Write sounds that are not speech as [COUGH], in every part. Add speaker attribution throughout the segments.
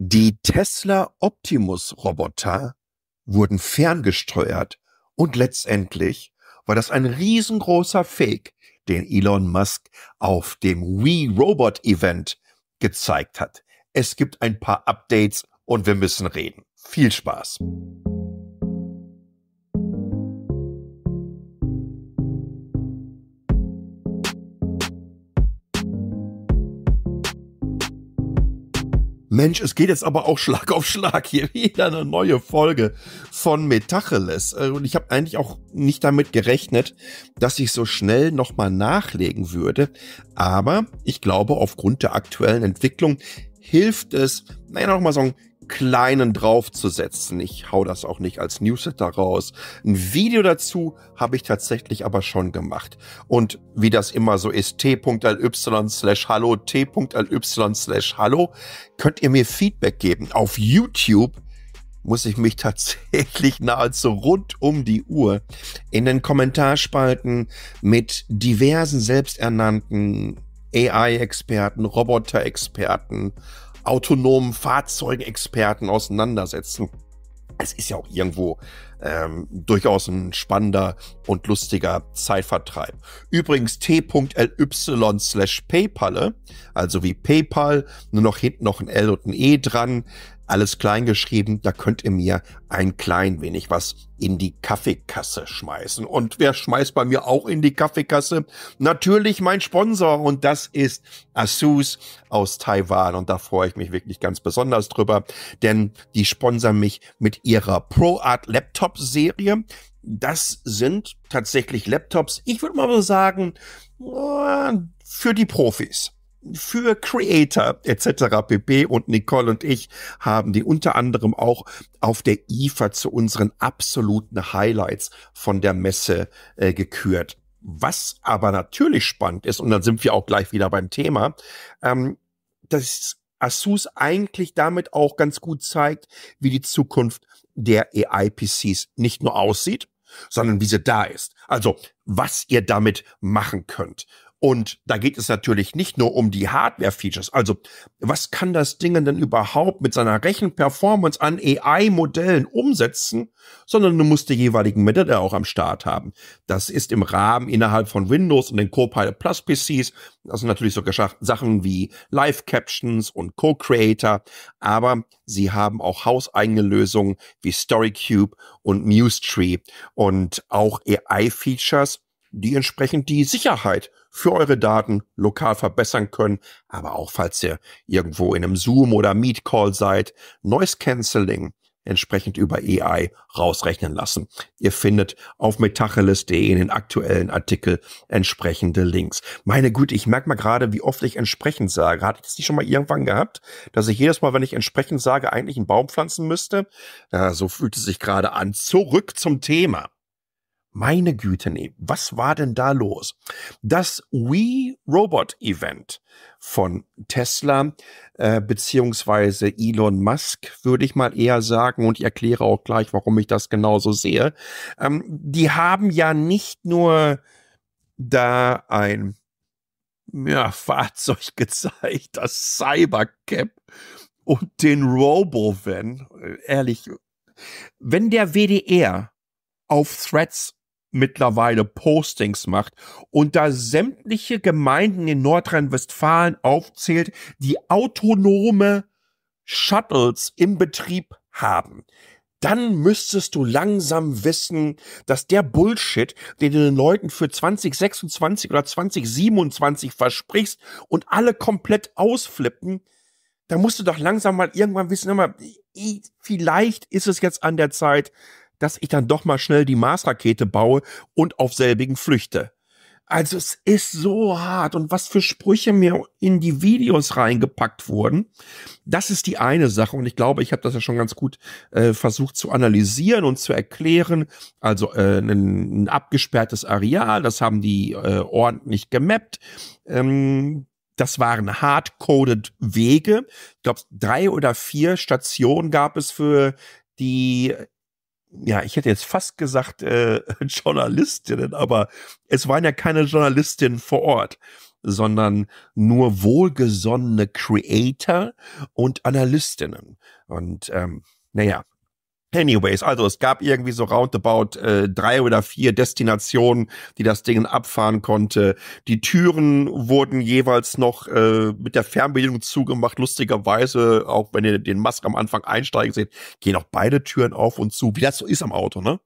Speaker 1: Die Tesla Optimus Roboter wurden ferngesteuert und letztendlich war das ein riesengroßer Fake, den Elon Musk auf dem Wii Robot Event gezeigt hat. Es gibt ein paar Updates und wir müssen reden. Viel Spaß! Mensch, es geht jetzt aber auch Schlag auf Schlag hier wieder eine neue Folge von Metacheles. Äh, und ich habe eigentlich auch nicht damit gerechnet, dass ich so schnell nochmal nachlegen würde. Aber ich glaube, aufgrund der aktuellen Entwicklung hilft es, naja, nochmal so ein kleinen draufzusetzen. Ich hau das auch nicht als Newsletter raus. Ein Video dazu habe ich tatsächlich aber schon gemacht. Und wie das immer so ist, t.ly slash hallo, t.ly slash hallo, könnt ihr mir Feedback geben. Auf YouTube muss ich mich [LAUGHS] tatsächlich nahezu rund um die Uhr in den Kommentarspalten mit diversen selbsternannten AI-Experten, Roboter-Experten, autonomen Fahrzeugexperten auseinandersetzen. Es ist ja auch irgendwo ähm, durchaus ein spannender und lustiger Zeitvertreib. Übrigens t.ly slash PayPal, also wie PayPal, nur noch hinten noch ein L und ein E dran, alles klein geschrieben, da könnt ihr mir ein klein wenig was in die Kaffeekasse schmeißen. Und wer schmeißt bei mir auch in die Kaffeekasse? Natürlich mein Sponsor und das ist Asus aus Taiwan. Und da freue ich mich wirklich ganz besonders drüber, denn die sponsern mich mit ihrer ProArt Laptop Serie. Das sind tatsächlich Laptops, ich würde mal so sagen, äh, für die Profis für Creator etc. pp. Und Nicole und ich haben die unter anderem auch auf der IFA zu unseren absoluten Highlights von der Messe äh, gekürt. Was aber natürlich spannend ist, und dann sind wir auch gleich wieder beim Thema, ähm, dass Asus eigentlich damit auch ganz gut zeigt, wie die Zukunft der AI-PCs nicht nur aussieht, sondern wie sie da ist. Also was ihr damit machen könnt. Und da geht es natürlich nicht nur um die Hardware-Features. Also, was kann das Ding denn überhaupt mit seiner Rechenperformance an AI-Modellen umsetzen? Sondern du musst die jeweiligen Manager auch am Start haben. Das ist im Rahmen innerhalb von Windows und den Copilot Plus PCs. Das sind natürlich so Sachen wie Live-Captions und Co-Creator. Aber sie haben auch hauseigene Lösungen wie StoryCube und MuseTree und auch AI-Features die entsprechend die Sicherheit für eure Daten lokal verbessern können. Aber auch falls ihr irgendwo in einem Zoom oder Meet Call seid, Noise Cancelling entsprechend über AI rausrechnen lassen. Ihr findet auf metacheles.de in den aktuellen Artikel entsprechende Links. Meine Güte, ich merke mal gerade, wie oft ich entsprechend sage. Hatte ich das nicht schon mal irgendwann gehabt, dass ich jedes Mal, wenn ich entsprechend sage, eigentlich einen Baum pflanzen müsste? Ja, so fühlt es sich gerade an. Zurück zum Thema. Meine Güte, nee, was war denn da los? Das We Robot Event von Tesla äh, beziehungsweise Elon Musk, würde ich mal eher sagen, und ich erkläre auch gleich, warum ich das genauso sehe. Ähm, die haben ja nicht nur da ein ja, [LAUGHS] Fahrzeug gezeigt, das Cybercap und den Robovan. Äh, ehrlich, wenn der WDR auf Threads mittlerweile Postings macht und da sämtliche Gemeinden in Nordrhein-Westfalen aufzählt, die autonome Shuttles im Betrieb haben, dann müsstest du langsam wissen, dass der Bullshit, den du den Leuten für 2026 oder 2027 versprichst und alle komplett ausflippen, da musst du doch langsam mal irgendwann wissen, vielleicht ist es jetzt an der Zeit, dass ich dann doch mal schnell die Marsrakete baue und auf selbigen flüchte. Also es ist so hart und was für Sprüche mir in die Videos reingepackt wurden. Das ist die eine Sache und ich glaube, ich habe das ja schon ganz gut äh, versucht zu analysieren und zu erklären. Also äh, ein, ein abgesperrtes Areal, das haben die äh, ordentlich gemappt. Ähm, das waren hardcoded Wege. Ich glaube, drei oder vier Stationen gab es für die ja, ich hätte jetzt fast gesagt äh, [LAUGHS] Journalistinnen, aber es waren ja keine Journalistinnen vor Ort, sondern nur wohlgesonnene Creator und Analystinnen. Und ähm, naja, Anyways, also es gab irgendwie so roundabout äh, drei oder vier Destinationen, die das Ding abfahren konnte. Die Türen wurden jeweils noch äh, mit der Fernbedienung zugemacht. Lustigerweise, auch wenn ihr den Mask am Anfang einsteigen seht, gehen auch beide Türen auf und zu, wie das so ist am Auto, ne?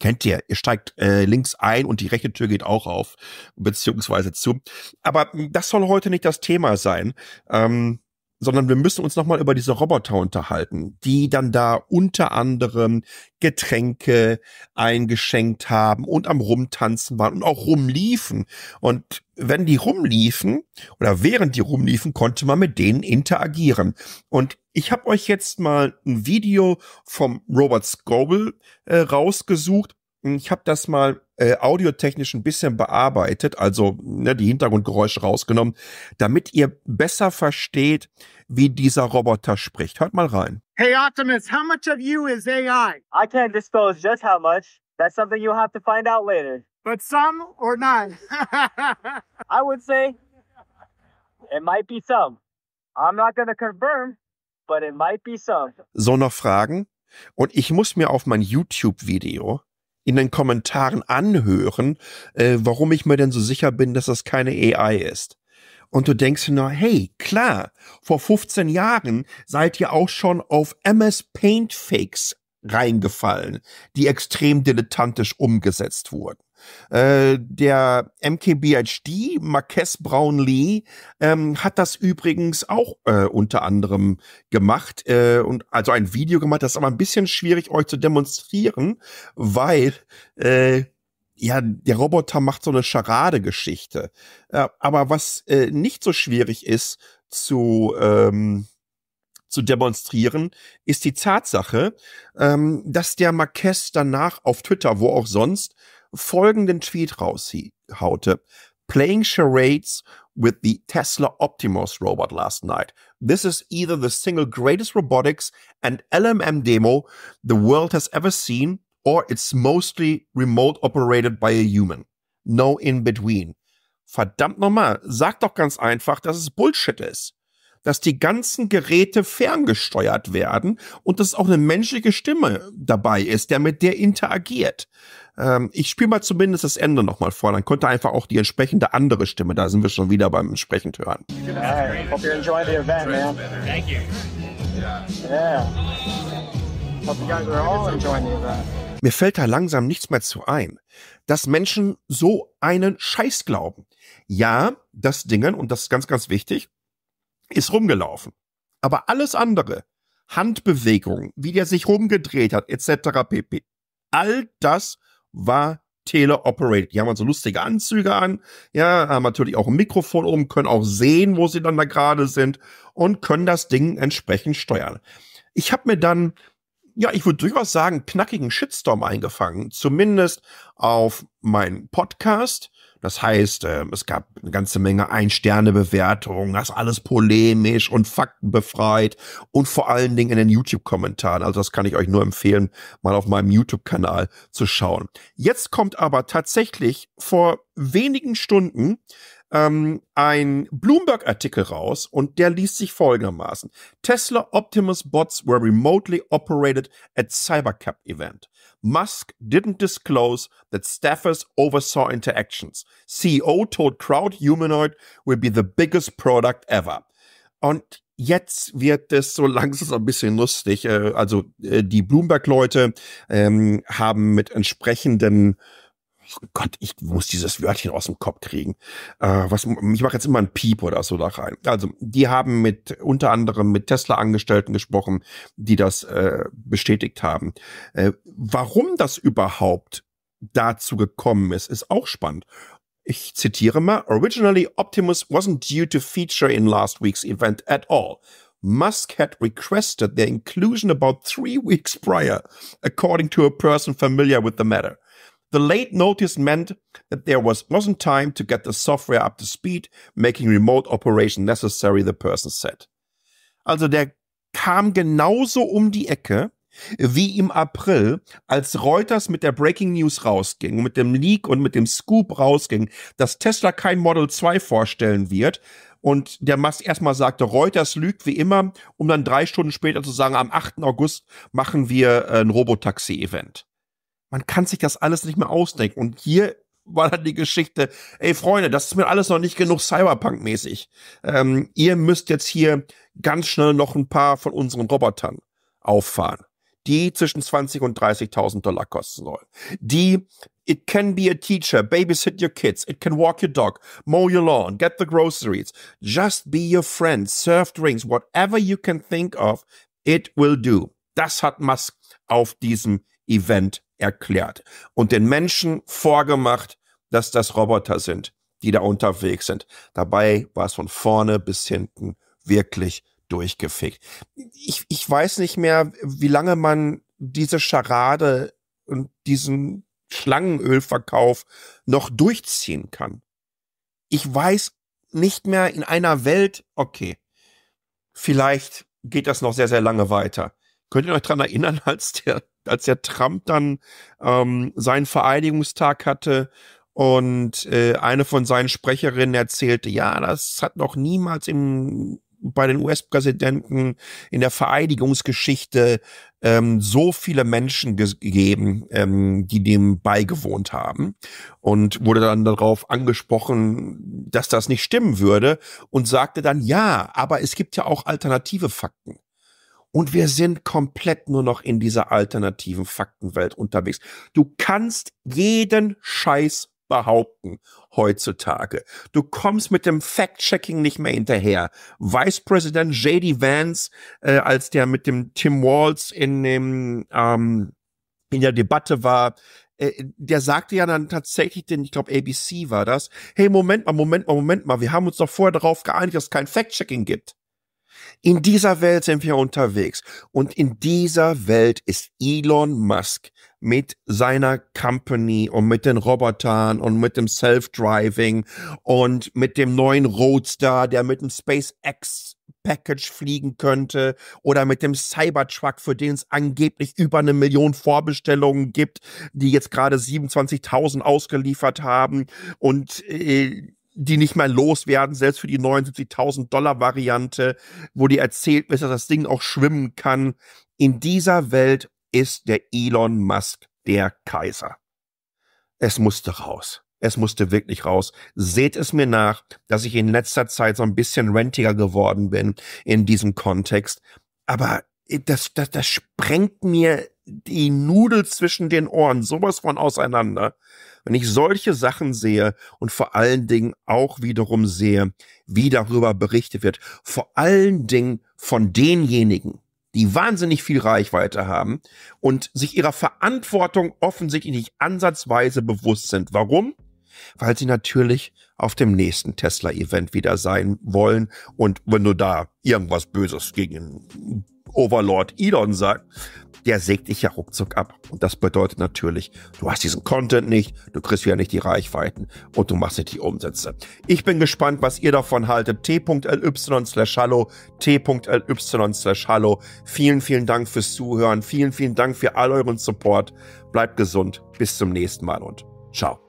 Speaker 1: kennt ihr, ihr steigt äh, links ein und die rechte Tür geht auch auf, beziehungsweise zu. Aber hm, das soll heute nicht das Thema sein. Ähm, sondern wir müssen uns nochmal über diese Roboter unterhalten, die dann da unter anderem Getränke eingeschenkt haben und am Rumtanzen waren und auch rumliefen. Und wenn die rumliefen oder während die rumliefen, konnte man mit denen interagieren. Und ich habe euch jetzt mal ein Video vom Robert Scoble äh, rausgesucht, ich habe das mal äh, audiotechnisch ein bisschen bearbeitet, also ne, die Hintergrundgeräusche rausgenommen, damit ihr besser versteht, wie dieser Roboter spricht. Hört mal rein. Hey Optimus, how much of you is AI? I can't disclose just how much. That's something you'll have to find out later. But some or none? [LAUGHS] I would say it might be some. I'm not going to confirm, but it might be some. So noch Fragen? Und ich muss mir auf mein YouTube-Video in den Kommentaren anhören, äh, warum ich mir denn so sicher bin, dass das keine AI ist. Und du denkst nur, hey, klar, vor 15 Jahren seid ihr auch schon auf MS Paint Fakes reingefallen, die extrem dilettantisch umgesetzt wurden. Äh, der MKBHD, Marques Brownlee, ähm, hat das übrigens auch äh, unter anderem gemacht äh, und also ein Video gemacht. Das ist aber ein bisschen schwierig euch zu demonstrieren, weil äh, ja, der Roboter macht so eine Charade-Geschichte. Äh, aber was äh, nicht so schwierig ist zu, ähm, zu demonstrieren, ist die Tatsache, ähm, dass der Marquez danach auf Twitter, wo auch sonst, folgenden Tweet raushaute. Playing charades with the Tesla Optimus robot last night. This is either the single greatest robotics and LMM demo the world has ever seen, or it's mostly remote operated by a human. No in between. Verdammt nochmal, sag doch ganz einfach, dass es Bullshit ist. dass die ganzen Geräte ferngesteuert werden und dass auch eine menschliche Stimme dabei ist, der mit der interagiert. Ähm, ich spiele mal zumindest das Ende nochmal vor, dann könnte einfach auch die entsprechende andere Stimme, da sind wir schon wieder beim entsprechend hören. Mir fällt da langsam nichts mehr zu ein, dass Menschen so einen Scheiß glauben. Ja, das Dingen, und das ist ganz, ganz wichtig, ist rumgelaufen. Aber alles andere, Handbewegungen, wie der sich rumgedreht hat, etc. pp. All das war teleoperated. Die haben also lustige Anzüge an, ja, haben natürlich auch ein Mikrofon oben, können auch sehen, wo sie dann da gerade sind und können das Ding entsprechend steuern. Ich habe mir dann, ja, ich würde durchaus sagen, knackigen Shitstorm eingefangen, zumindest auf meinen Podcast das heißt, äh, es gab eine ganze Menge Ein-Sterne-Bewertungen, das alles polemisch und faktenbefreit und vor allen Dingen in den YouTube-Kommentaren. Also das kann ich euch nur empfehlen, mal auf meinem YouTube-Kanal zu schauen. Jetzt kommt aber tatsächlich vor wenigen Stunden ähm, ein Bloomberg-Artikel raus und der liest sich folgendermaßen. Tesla Optimus Bots were remotely operated at CyberCap event. Musk didn't disclose that staffers oversaw interactions. CEO told crowd humanoid will be the biggest product ever. Und jetzt wird es so langsam ein bisschen lustig. Äh, also äh, die Bloomberg-Leute ähm, haben mit entsprechenden oh Gott, ich muss dieses Wörtchen aus dem Kopf kriegen. Äh, was, ich mache jetzt immer ein Piep oder so da rein. Also, die haben mit unter anderem mit Tesla-Angestellten gesprochen, die das äh, bestätigt haben. Äh, warum das überhaupt dazu gekommen ist, ist auch spannend. Ich zitiere mal, originally Optimus wasn't due to feature in last week's event at all. Musk had requested their inclusion about three weeks prior, according to a person familiar with the matter. The late notice meant that there was, wasn't time to get the software up to speed, making remote operation necessary, the person said. Also der kam genauso um die Ecke wie im April, als Reuters mit der Breaking News rausging, mit dem Leak und mit dem Scoop rausging, dass Tesla kein Model 2 vorstellen wird. Und der Musk erstmal sagte, Reuters lügt wie immer, um dann drei Stunden später zu sagen, am 8. August machen wir äh, ein Robotaxi-Event man kann sich das alles nicht mehr ausdenken. Und hier war dann die Geschichte, ey Freunde, das ist mir alles noch nicht genug Cyberpunk-mäßig. Ähm, ihr müsst jetzt hier ganz schnell noch ein paar von unseren Robotern auffahren, die zwischen 20 und 30.000 Dollar kosten sollen. Die It can be a teacher, babysit your kids, it can walk your dog, mow your lawn, get the groceries, just be your friend, serve drinks, whatever you can think of, it will do. Das hat Musk auf diesem Event erklärt und den Menschen vorgemacht, dass das Roboter sind, die da unterwegs sind. Dabei war es von vorne bis hinten wirklich durchgefickt. Ich, ich weiß nicht mehr, wie lange man diese Scharade und diesen Schlangenölverkauf noch durchziehen kann. Ich weiß nicht mehr in einer Welt, okay, vielleicht geht das noch sehr, sehr lange weiter. Könnt ihr euch dran erinnern, [LAUGHS] als der als der Trump dann ähm, seinen Vereidigungstag hatte und äh, eine von seinen Sprecherinnen erzählte, ja, das hat noch niemals im bei den US-Präsidenten in der Vereidigungsgeschichte ähm, so viele Menschen gegeben, ähm, die dem beigewohnt haben und wurde dann darauf angesprochen, dass das nicht stimmen würde und sagte dann, ja, aber es gibt ja auch alternative Fakten. Und wir sind komplett nur noch in dieser alternativen Faktenwelt unterwegs. Du kannst jeden Scheiß behaupten heutzutage. Du kommst mit dem Fact-Checking nicht mehr hinterher. Vice President J.D. Vance, äh, als der mit dem Tim Walls in dem ähm, in der Debatte war, äh, der sagte ja dann tatsächlich, den ich glaube ABC war das, hey, Moment mal, Moment mal, Moment mal, wir haben uns doch vorher darauf geeinigt, dass es kein Fact-Checking gibt. In dieser Welt sind wir unterwegs und in dieser Welt ist Elon Musk mit seiner Company und mit den Robotern und mit dem Self-Driving und mit dem neuen Roadster, der mit dem SpaceX Package fliegen könnte oder mit dem Cybertruck, für den es angeblich über eine Million Vorbestellungen gibt, die jetzt gerade 27.000 ausgeliefert haben und äh, die nicht mehr loswerden, selbst für die 79.000 Dollar Variante, wo die erzählt, wird, dass das Ding auch schwimmen kann. In dieser Welt ist der Elon Musk der Kaiser. Es musste raus. Es musste wirklich raus. Seht es mir nach, dass ich in letzter Zeit so ein bisschen rentiger geworden bin in diesem Kontext. Aber das, das, das sprengt mir die Nudel zwischen den Ohren sowas von auseinander. Wenn ich solche Sachen sehe und vor allen Dingen auch wiederum sehe, wie darüber berichtet wird, vor allen Dingen von denjenigen, die wahnsinnig viel Reichweite haben und sich ihrer Verantwortung offensichtlich nicht ansatzweise bewusst sind. Warum? weil sie natürlich auf dem nächsten Tesla-Event wieder sein wollen. Und wenn du da irgendwas Böses gegen Overlord Elon sagst, der sägt dich ja ruckzuck ab. Und das bedeutet natürlich, du hast diesen Content nicht, du kriegst wieder nicht die Reichweiten und du machst nicht die Umsätze. Ich bin gespannt, was ihr davon haltet. t.ly slash hallo, t.ly slash hallo. Vielen, vielen Dank fürs Zuhören. Vielen, vielen Dank für all euren Support. Bleibt gesund. Bis zum nächsten Mal und ciao.